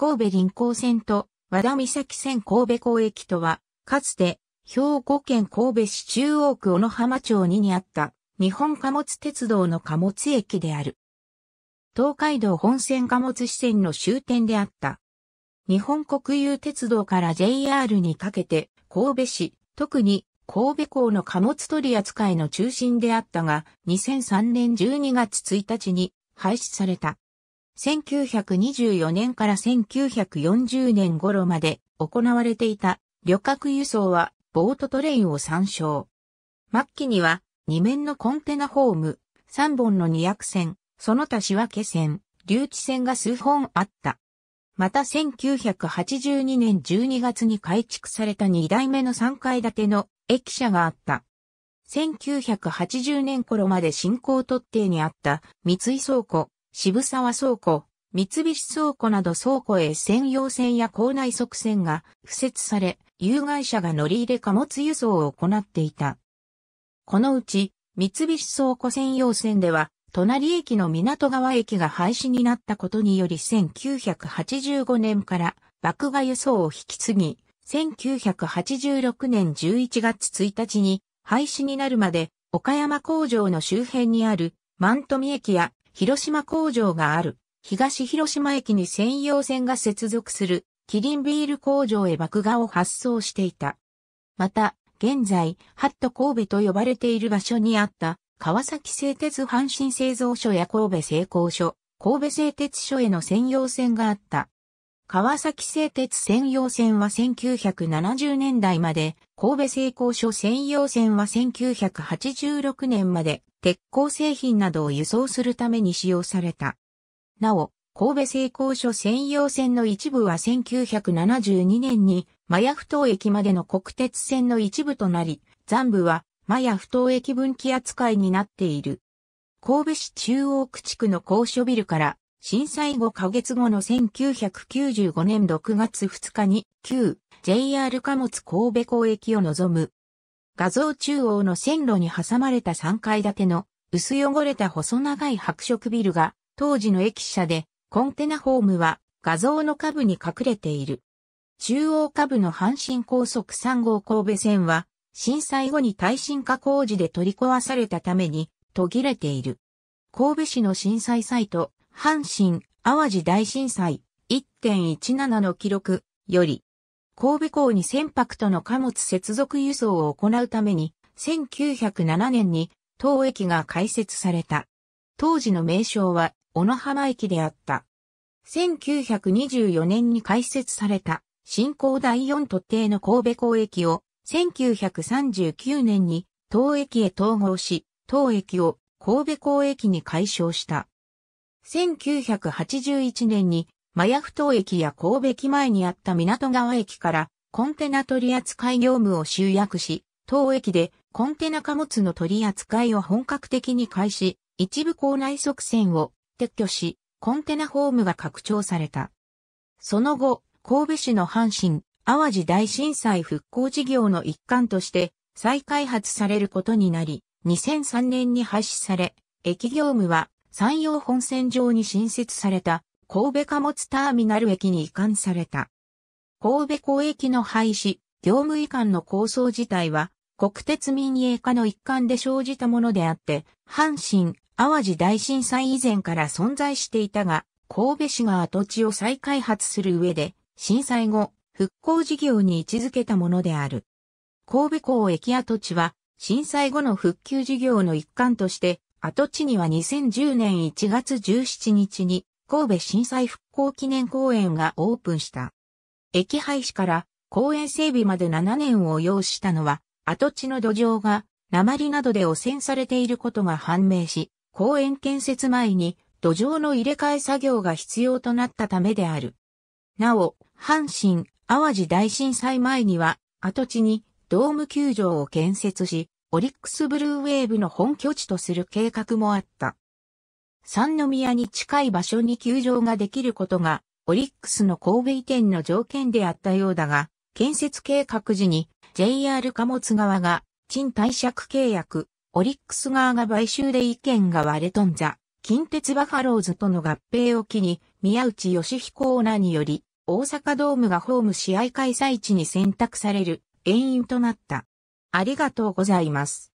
神戸臨港線と和田岬線神戸港駅とは、かつて兵庫県神戸市中央区小野浜町2にあった日本貨物鉄道の貨物駅である。東海道本線貨物支線の終点であった。日本国有鉄道から JR にかけて神戸市、特に神戸港の貨物取り扱いの中心であったが、2003年12月1日に廃止された。1924年から1940年頃まで行われていた旅客輸送はボートトレインを参照。末期には2面のコンテナホーム、3本の2役船、その他仕分け船、留置船が数本あった。また1982年12月に改築された2代目の3階建ての駅舎があった。1980年頃まで進行特定にあった三井倉庫、渋沢倉庫、三菱倉庫など倉庫へ専用線や校内側線が付設され、有害者が乗り入れ貨物輸送を行っていた。このうち、三菱倉庫専用線では、隣駅の港川駅が廃止になったことにより1985年から爆破輸送を引き継ぎ、1986年11月1日に廃止になるまで岡山工場の周辺にある万富駅や広島工場がある、東広島駅に専用線が接続する、キリンビール工場へ爆芽を発送していた。また、現在、ハット神戸と呼ばれている場所にあった、川崎製鉄阪神製造所や神戸製鋼所、神戸製鉄所への専用線があった。川崎製鉄専用線は1970年代まで、神戸製鋼所専用線は1986年まで、鉄鋼製品などを輸送するために使用された。なお、神戸製鋼所専用線の一部は1972年に、マヤ不東駅までの国鉄線の一部となり、残部はマヤ不東駅分岐扱いになっている。神戸市中央区地区の高所ビルから震災後ヶ月後の1995年6月2日に、旧 JR 貨物神戸港駅を望む。画像中央の線路に挟まれた3階建ての薄汚れた細長い白色ビルが当時の駅舎でコンテナホームは画像の下部に隠れている。中央下部の阪神高速3号神戸線は震災後に耐震化工事で取り壊されたために途切れている。神戸市の震災サイト阪神、淡路大震災1.17の記録より、神戸港に船舶との貨物接続輸送を行うために、1907年に当駅が開設された。当時の名称は、小野浜駅であった。1924年に開設された、新港第4都定の神戸港駅を、1939年に、当駅へ統合し、当駅を神戸港駅に改称した。1981年に、マヤ島駅や神戸駅前にあった港川駅からコンテナ取扱業務を集約し、当駅でコンテナ貨物の取扱いを本格的に開始、一部構内側線を撤去し、コンテナホームが拡張された。その後、神戸市の阪神、淡路大震災復興事業の一環として再開発されることになり、2003年に廃止され、駅業務は山陽本線上に新設された神戸貨物ターミナル駅に移管された。神戸港駅の廃止、業務移管の構想自体は国鉄民営化の一環で生じたものであって、阪神、淡路大震災以前から存在していたが、神戸市が跡地を再開発する上で、震災後、復興事業に位置づけたものである。神戸港駅跡地は、震災後の復旧事業の一環として、跡地には2010年1月17日に神戸震災復興記念公園がオープンした。駅廃止から公園整備まで7年を要したのは、跡地の土壌が鉛などで汚染されていることが判明し、公園建設前に土壌の入れ替え作業が必要となったためである。なお、阪神、淡路大震災前には、跡地にドーム球場を建設し、オリックスブルーウェーブの本拠地とする計画もあった。三宮に近い場所に球場ができることが、オリックスの神戸移転の条件であったようだが、建設計画時に JR 貨物側が賃貸借契約、オリックス側が買収で意見が割れ飛んざ、近鉄バファローズとの合併を機に、宮内義彦オーナーにより、大阪ドームがホーム試合開催地に選択される、原因となった。ありがとうございます。